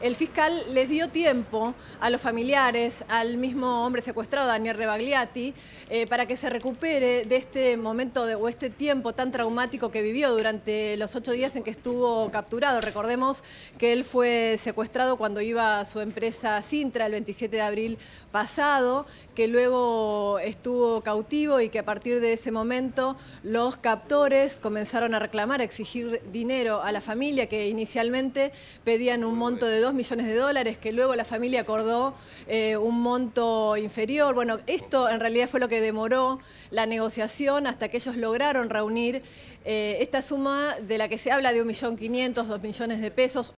El fiscal les dio tiempo a los familiares, al mismo hombre secuestrado, Daniel Rebagliati, eh, para que se recupere de este momento de, o este tiempo tan traumático que vivió durante los ocho días en que estuvo capturado. Recordemos que él fue secuestrado cuando iba a su empresa Sintra el 27 de abril pasado, que luego estuvo cautivo y que a partir de ese momento los captores comenzaron a reclamar, a exigir dinero a la familia, que inicialmente pedían un monto de millones de dólares, que luego la familia acordó eh, un monto inferior. Bueno, esto en realidad fue lo que demoró la negociación hasta que ellos lograron reunir eh, esta suma de la que se habla de 1.500.000, 2 millones de pesos,